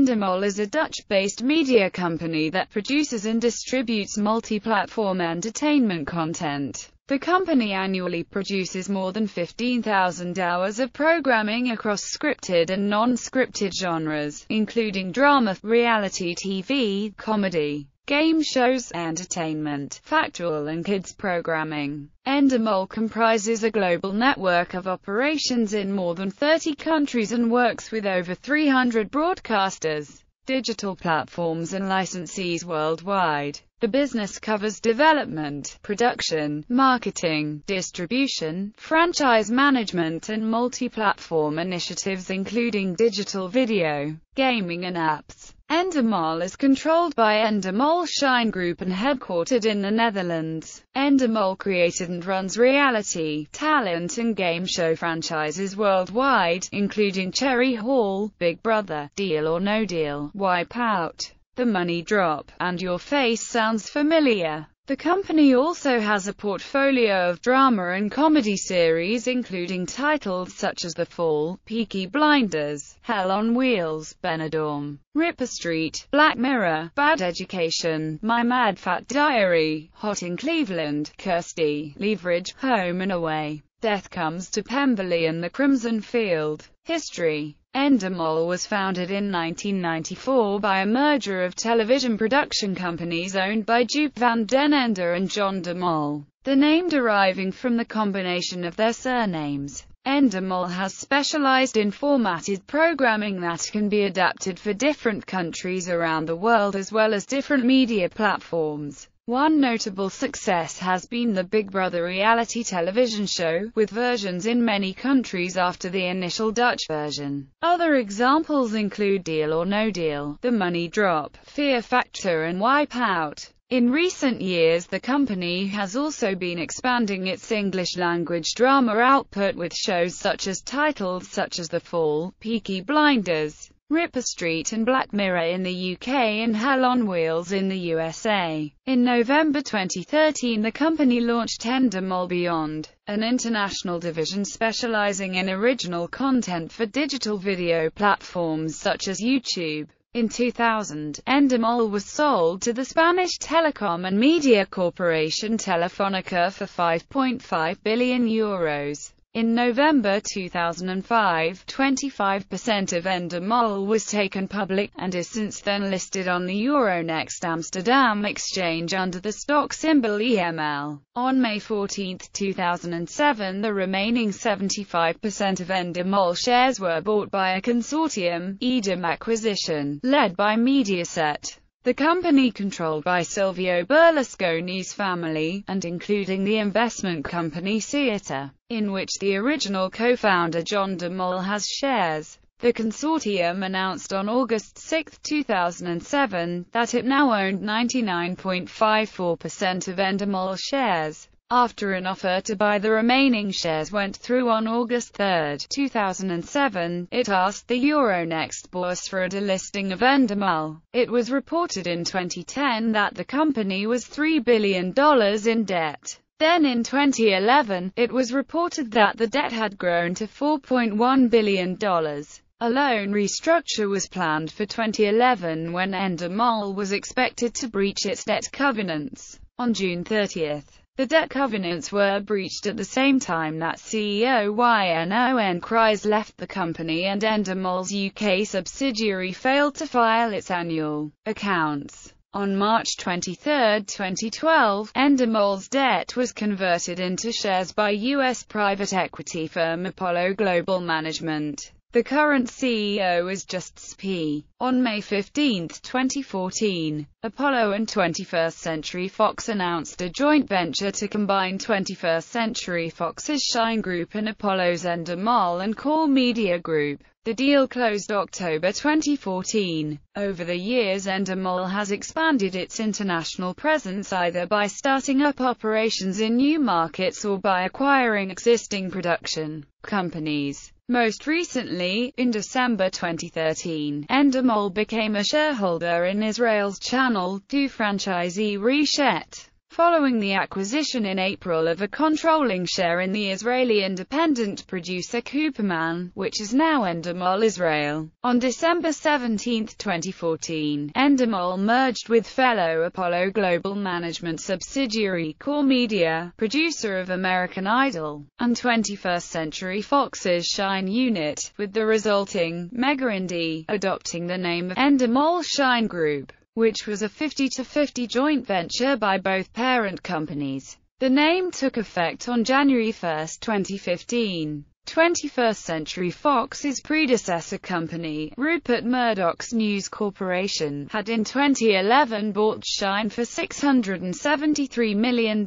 Endemol is a Dutch-based media company that produces and distributes multi-platform entertainment content. The company annually produces more than 15,000 hours of programming across scripted and non-scripted genres, including drama, reality TV, comedy, game shows, entertainment, factual and kids programming. Endemol comprises a global network of operations in more than 30 countries and works with over 300 broadcasters digital platforms and licensees worldwide. The business covers development, production, marketing, distribution, franchise management and multi-platform initiatives including digital video, gaming and apps. Endemol is controlled by Endemol Shine Group and headquartered in the Netherlands. Endemol created and runs reality, talent and game show franchises worldwide, including Cherry Hall, Big Brother, Deal or No Deal, Wipeout, The Money Drop, and Your Face Sounds Familiar. The company also has a portfolio of drama and comedy series including titles such as The Fall, Peaky Blinders, Hell on Wheels, Benidorm, Ripper Street, Black Mirror, Bad Education, My Mad Fat Diary, Hot in Cleveland, Kirsty, Leverage, Home and Away, Death Comes to Pemberley and The Crimson Field, History, Endemol was founded in 1994 by a merger of television production companies owned by Jupe van den Ender and John de Mol, the name deriving from the combination of their surnames. Endemol has specialized in formatted programming that can be adapted for different countries around the world as well as different media platforms. One notable success has been the Big Brother reality television show, with versions in many countries after the initial Dutch version. Other examples include Deal or No Deal, The Money Drop, Fear Factor and Wipeout. In recent years the company has also been expanding its English-language drama output with shows such as titles such as The Fall, Peaky Blinders, Ripper Street and Black Mirror in the UK and Hell on Wheels in the USA. In November 2013 the company launched Endemol Beyond, an international division specializing in original content for digital video platforms such as YouTube. In 2000, Endemol was sold to the Spanish telecom and media corporation Telefonica for 5.5 billion euros. In November 2005, 25% of Endemol was taken public, and is since then listed on the Euronext Amsterdam exchange under the stock symbol EML. On May 14, 2007 the remaining 75% of Endemol shares were bought by a consortium, EDEM Acquisition, led by Mediaset. The company controlled by Silvio Berlusconi's family, and including the investment company Cieta, in which the original co-founder John de Mol has shares. The consortium announced on August 6, 2007, that it now owned 99.54% of Endemol shares. After an offer to buy the remaining shares went through on August 3, 2007, it asked the Euronext Bourse for a delisting of Endemol. It was reported in 2010 that the company was $3 billion in debt. Then in 2011, it was reported that the debt had grown to $4.1 billion. A loan restructure was planned for 2011 when Endemol was expected to breach its debt covenants. On June 30, the debt covenants were breached at the same time that CEO Ynon Cries left the company and Endemol's UK subsidiary failed to file its annual accounts. On March 23, 2012, Endemol's debt was converted into shares by U.S. private equity firm Apollo Global Management. The current CEO is Justs P. On May 15, 2014, Apollo and 21st Century Fox announced a joint venture to combine 21st Century Fox's Shine Group and Apollo's Endemol and Core Media Group. The deal closed October 2014. Over the years Endemol has expanded its international presence either by starting up operations in new markets or by acquiring existing production companies. Most recently, in December 2013, Endemol became a shareholder in Israel's Channel 2 franchisee Reshet following the acquisition in April of a controlling share in the Israeli independent producer Cooperman, which is now Endemol Israel. On December 17, 2014, Endemol merged with fellow Apollo Global Management subsidiary Core Media, producer of American Idol, and 21st Century Fox's Shine unit, with the resulting Mega Indie, adopting the name of Endemol Shine Group which was a 50-50 joint venture by both parent companies. The name took effect on January 1, 2015. 21st Century Fox's predecessor company, Rupert Murdoch's News Corporation, had in 2011 bought Shine for $673 million.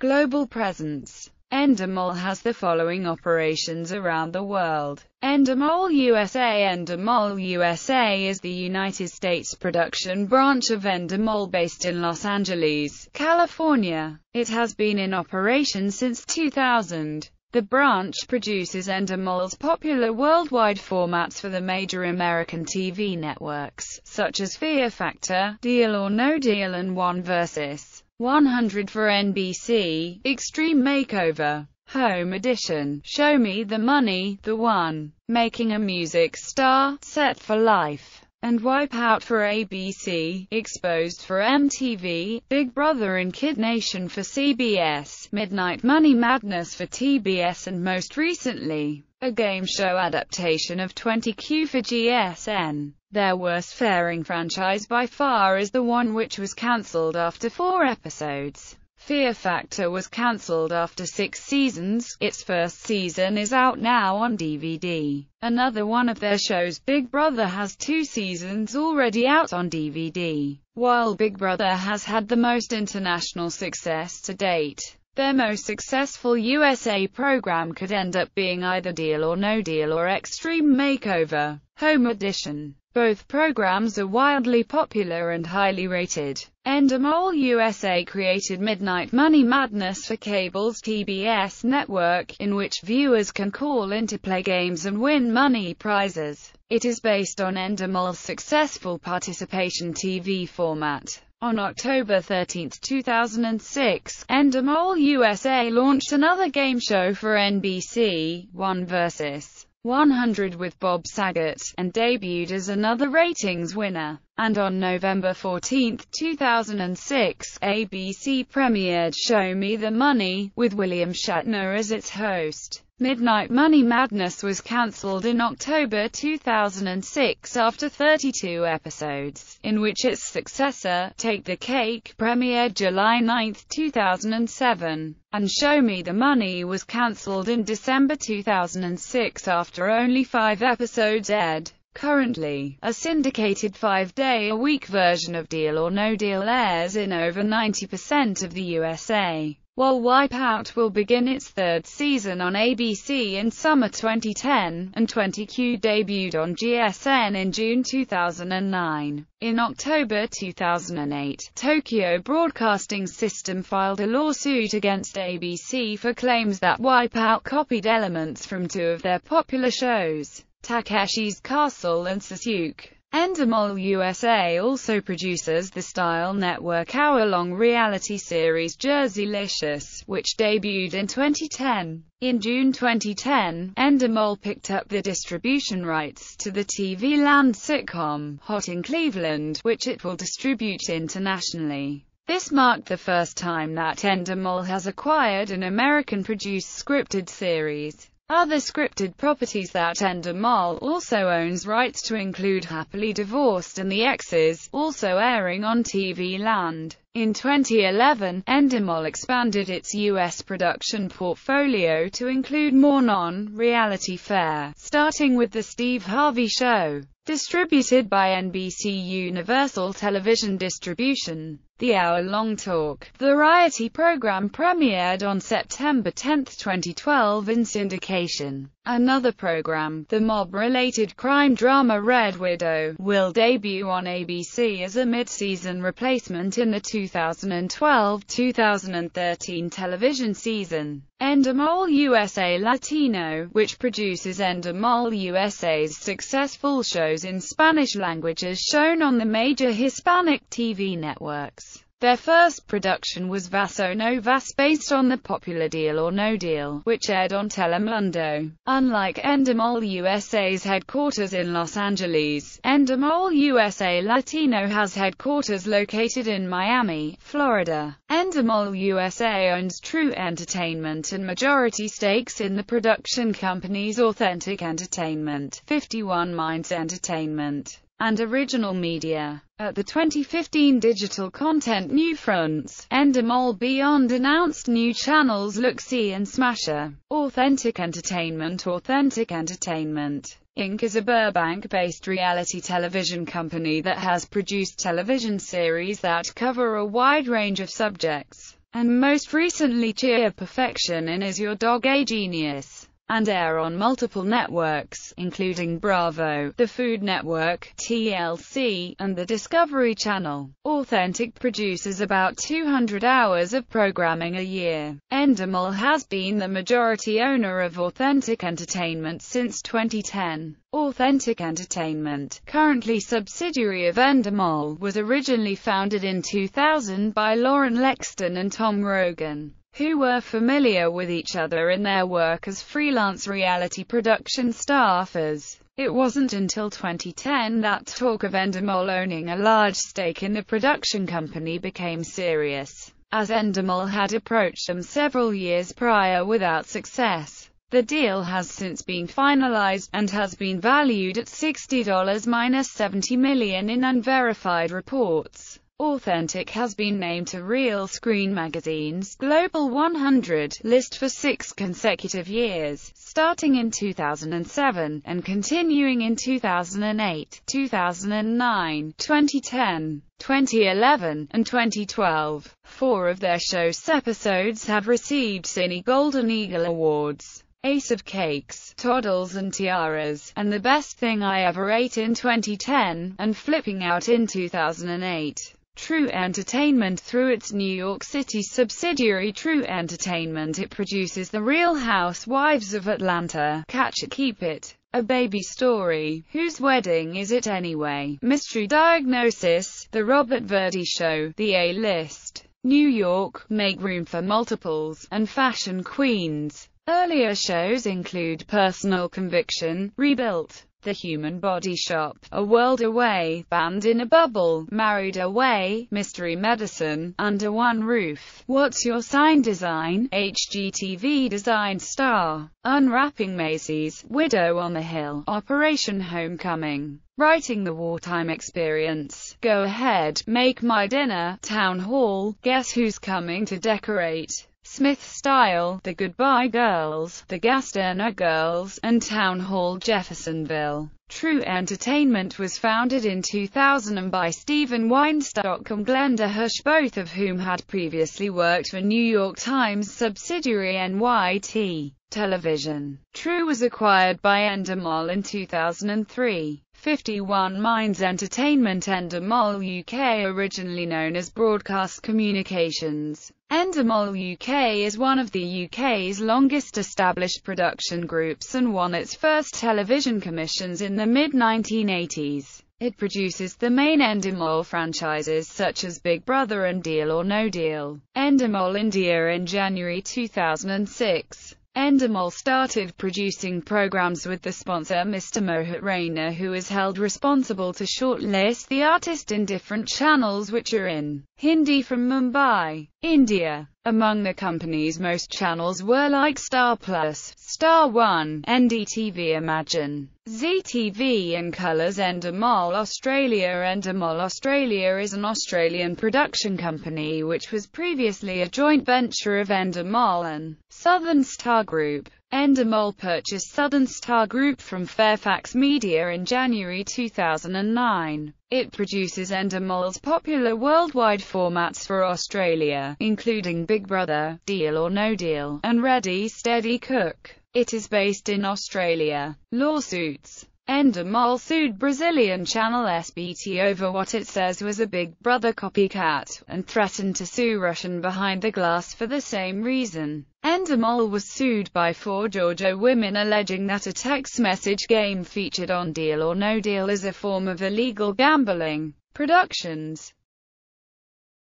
Global presence Endemol has the following operations around the world. Endemol USA Endemol USA is the United States production branch of Endemol based in Los Angeles, California. It has been in operation since 2000. The branch produces Endemol's popular worldwide formats for the major American TV networks, such as Fear Factor, Deal or No Deal and One Versus. 100 for NBC, Extreme Makeover, Home Edition, Show Me the Money, The One, Making a Music Star, Set for Life, and Wipeout for ABC, Exposed for MTV, Big Brother and Kid Nation for CBS, Midnight Money Madness for TBS and most recently, a game show adaptation of 20Q for GSN. Their worst faring franchise by far is the one which was cancelled after four episodes. Fear Factor was cancelled after six seasons, its first season is out now on DVD. Another one of their shows Big Brother has two seasons already out on DVD, while Big Brother has had the most international success to date. Their most successful USA program could end up being either Deal or No Deal or Extreme Makeover, Home Edition. Both programs are wildly popular and highly rated. Endemol USA created Midnight Money Madness for Cable's TBS network, in which viewers can call in to play games and win money prizes. It is based on Endemol's successful participation TV format. On October 13, 2006, Endemol USA launched another game show for NBC, One Versus 100 with Bob Saget, and debuted as another ratings winner. And on November 14, 2006, ABC premiered Show Me the Money, with William Shatner as its host. Midnight Money Madness was cancelled in October 2006 after 32 episodes, in which its successor, Take the Cake, premiered July 9, 2007, and Show Me the Money was cancelled in December 2006 after only five episodes aired. Currently, a syndicated five-day-a-week version of Deal or No Deal airs in over 90% of the USA. While Wipeout will begin its third season on ABC in summer 2010, and 20Q debuted on GSN in June 2009. In October 2008, Tokyo Broadcasting System filed a lawsuit against ABC for claims that Wipeout copied elements from two of their popular shows, Takeshi's Castle and Sasuke. Endemol USA also produces the Style Network hour-long reality series Jerseylicious, which debuted in 2010. In June 2010, Endemol picked up the distribution rights to the TV Land sitcom, Hot in Cleveland, which it will distribute internationally. This marked the first time that Endemol has acquired an American-produced scripted series. Other scripted properties that Ender Mall also owns rights to include Happily Divorced and The Exes, also airing on TV Land. In 2011, Endemol expanded its U.S. production portfolio to include more non-reality fare, starting with The Steve Harvey Show. Distributed by NBC Universal Television Distribution, the hour-long talk variety program premiered on September 10, 2012 in syndication. Another program, the mob-related crime drama Red Widow, will debut on ABC as a mid-season replacement in the 2012-2013 television season. Endemol USA Latino, which produces Endemol USA's successful shows in Spanish language as shown on the major Hispanic TV networks. Their first production was Vaso Vas, based on the popular Deal or No Deal, which aired on Telemundo. Unlike Endemol USA's headquarters in Los Angeles, Endemol USA Latino has headquarters located in Miami, Florida. Endemol USA owns True Entertainment and majority stakes in the production companies Authentic Entertainment, 51 Minds Entertainment, and original media. At the 2015 Digital Content New Fronts, Endemol Beyond announced new channels Look-See and Smasher. Authentic Entertainment Authentic Entertainment Inc. is a Burbank-based reality television company that has produced television series that cover a wide range of subjects, and most recently Cheer Perfection in Is Your Dog a Genius? and air on multiple networks, including Bravo, the Food Network, TLC, and the Discovery Channel. Authentic produces about 200 hours of programming a year. Endemol has been the majority owner of Authentic Entertainment since 2010. Authentic Entertainment, currently subsidiary of Endemol, was originally founded in 2000 by Lauren Lexton and Tom Rogan who were familiar with each other in their work as freelance reality production staffers. It wasn't until 2010 that talk of Endemol owning a large stake in the production company became serious, as Endemol had approached them several years prior without success. The deal has since been finalized, and has been valued at $60 $70 million in unverified reports. Authentic has been named to Real Screen Magazine's Global 100 list for six consecutive years, starting in 2007, and continuing in 2008, 2009, 2010, 2011, and 2012. Four of their show's episodes have received Cine Golden Eagle Awards. Ace of Cakes, Toddles and Tiaras, and The Best Thing I Ever Ate in 2010, and Flipping Out in 2008. True Entertainment through its New York City subsidiary True Entertainment it produces The Real Housewives of Atlanta, Catch It Keep It, A Baby Story, Whose Wedding Is It Anyway, Mystery Diagnosis, The Robert Verdi Show, The A-List, New York, Make Room for Multiples, and Fashion Queens. Earlier shows include Personal Conviction, Rebuilt, the Human Body Shop, A World Away, Band in a Bubble, Married Away, Mystery Medicine, Under One Roof, What's Your Sign Design, HGTV Design Star, Unwrapping Macy's, Widow on the Hill, Operation Homecoming, Writing the Wartime Experience, Go Ahead, Make My Dinner, Town Hall, Guess Who's Coming to Decorate, Smith Style, The Goodbye Girls, The Gasterna Girls, and Town Hall Jeffersonville. True Entertainment was founded in 2000 by Steven Weinstock and Glenda Hush, both of whom had previously worked for New York Times subsidiary NYT Television. True was acquired by Endemol in 2003. 51 Minds Entertainment Endemol UK originally known as Broadcast Communications. Endemol UK is one of the UK's longest established production groups and won its first television commissions in the mid-1980s. It produces the main Endemol franchises such as Big Brother and Deal or No Deal. Endemol India in January 2006 Endemol started producing programs with the sponsor Mr. Mohit Raina who is held responsible to shortlist the artist in different channels which are in Hindi from Mumbai, India. Among the company's most channels were like Star Plus, Star One, NDTV Imagine, ZTV and Colours Endemol Australia Endemol Australia is an Australian production company which was previously a joint venture of Endemol and Southern Star Group. Endemol purchased Southern Star Group from Fairfax Media in January 2009. It produces Endemol's popular worldwide formats for Australia, including Big Brother, Deal or No Deal, and Ready Steady Cook. It is based in Australia. Lawsuits Endemol sued Brazilian channel SBT over what it says was a Big Brother copycat, and threatened to sue Russian Behind the Glass for the same reason. Endemol was sued by four Georgia women alleging that a text message game featured on Deal or No Deal is a form of illegal gambling. Productions